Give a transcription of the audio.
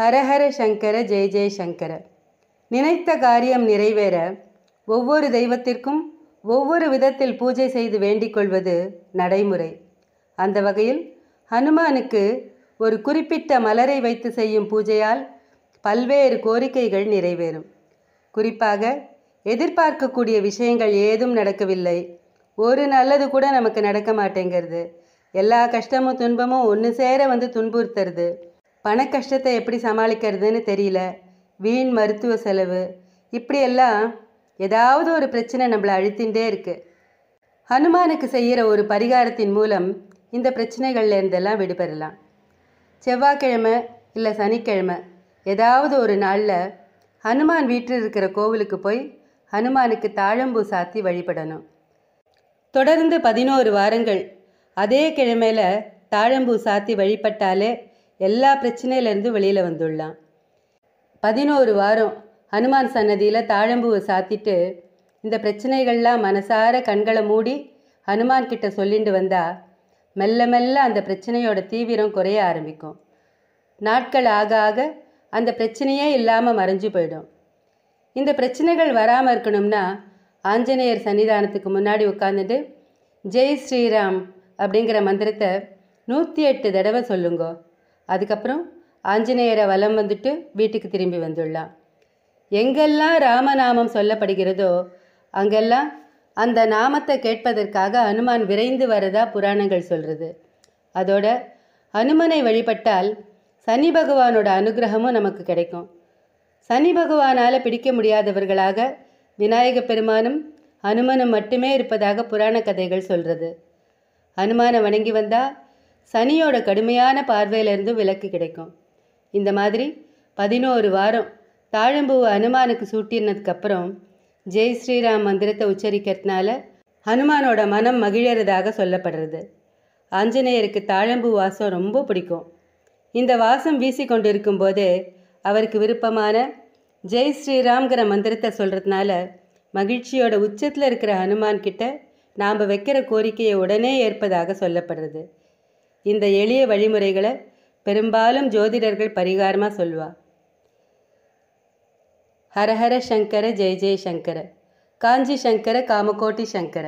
ஹரஹர சங்கர ஜெய ஜெய சங்கர நினைத்த காரியம் நிறைவேற ஒவ்வொரு தெய்வத்திற்கும் ஒவ்வொரு விதத்தில் பூஜை செய்து வேண்டிக் கொள்வது நடைமுறை அந்த வகையில் ஹனுமானுக்கு ஒரு குறிப்பிட்ட மலரை வைத்து செய்யும் பூஜையால் பல்வேறு கோரிக்கைகள் நிறைவேறும் குறிப்பாக எதிர்பார்க்கக்கூடிய விஷயங்கள் ஏதும் நடக்கவில்லை ஒரு நல்லது கூட நமக்கு நடக்க மாட்டேங்கிறது எல்லா கஷ்டமும் துன்பமும் ஒன்று சேர வந்து துன்புறுத்துறது பண கஷ்டத்தை எப்படி சமாளிக்கிறதுன்னு தெரியல வீண் மருத்துவ செலவு இப்படியெல்லாம் ஏதாவது ஒரு பிரச்சனை நம்மளை அழுத்தின்றே இருக்குது ஹனுமானுக்கு செய்கிற ஒரு பரிகாரத்தின் மூலம் இந்த பிரச்சனைகள்லேருந்தெல்லாம் விடுபெறலாம் செவ்வாய்க்கிழமை இல்லை சனிக்கிழமை ஏதாவது ஒரு நாளில் ஹனுமான் வீட்டில் இருக்கிற கோவிலுக்கு போய் ஹனுமானுக்கு தாழம்பூ சாத்தி வழிபடணும் தொடர்ந்து பதினோரு வாரங்கள் அதே கிழமையில் தாழம்பூ சாத்தி வழிபட்டாலே எல்லா பிரச்சனையிலேருந்து வெளியில் வந்துடலாம் பதினோரு வாரம் ஹனுமான் சன்னதியில் தாழம்பூவை சாத்திட்டு இந்த பிரச்சனைகள்லாம் மனசார கண்களை மூடி ஹனுமான் கிட்ட சொல்லிட்டு வந்தால் மெல்ல மெல்ல அந்த பிரச்சனையோட தீவிரம் குறைய ஆரம்பிக்கும் நாட்கள் ஆக ஆக அந்த பிரச்சனையே இல்லாமல் மறைஞ்சு போயிடும் இந்த பிரச்சனைகள் வராமல் இருக்கணும்னா ஆஞ்சநேயர் சன்னிதானத்துக்கு முன்னாடி உட்காந்துட்டு ஜெய் ஸ்ரீராம் அப்படிங்கிற மந்திரத்தை நூற்றி எட்டு தடவை சொல்லுங்க அதுக்கப்புறம் ஆஞ்சநேயரை வலம் வந்துட்டு வீட்டுக்கு திரும்பி வந்துள்ளான் எங்கெல்லாம் ராமநாமம் சொல்லப்படுகிறதோ அங்கெல்லாம் அந்த நாமத்தை கேட்பதற்காக அனுமான் விரைந்து வரதா புராணங்கள் சொல்கிறது அதோட அனுமனை வழிபட்டால் சனி பகவானோட அனுகிரகமும் நமக்கு கிடைக்கும் சனி பகவானால் பிடிக்க முடியாதவர்களாக விநாயக பெருமானும் அனுமனும் மட்டுமே இருப்பதாக புராண கதைகள் சொல்கிறது அனுமானை வணங்கி வந்தால் சனியோட கடுமையான பார்வையிலிருந்து விலக்கு கிடைக்கும் இந்த மாதிரி பதினோரு வாரம் தாழம்பூ அனுமானுக்கு சூட்டினதுக்கப்புறம் ஜெய் ஸ்ரீராம் மந்திரத்தை உச்சரிக்கிறதுனால ஹனுமானோட மனம் மகிழறதாக சொல்லப்படுறது ஆஞ்சநேயருக்கு தாழம்பூ வாசம் ரொம்ப பிடிக்கும் இந்த வாசம் வீசி கொண்டிருக்கும் போது அவருக்கு விருப்பமான ஜெய் ஸ்ரீராம்ங்கிற மந்திரத்தை சொல்கிறதுனால மகிழ்ச்சியோட உச்சத்தில் இருக்கிற ஹனுமான் கிட்ட நாம் வைக்கிற கோரிக்கையை உடனே ஏற்பதாக சொல்லப்படுறது இந்த எளிய வழிமுறைகளை பெரும்பாலும் ஜோதிடர்கள் பரிகாரமாக சொல்வா ஹரஹர சங்கர ஜெய ஜெய சங்கர காஞ்சி சங்கர காமகோட்டி சங்கர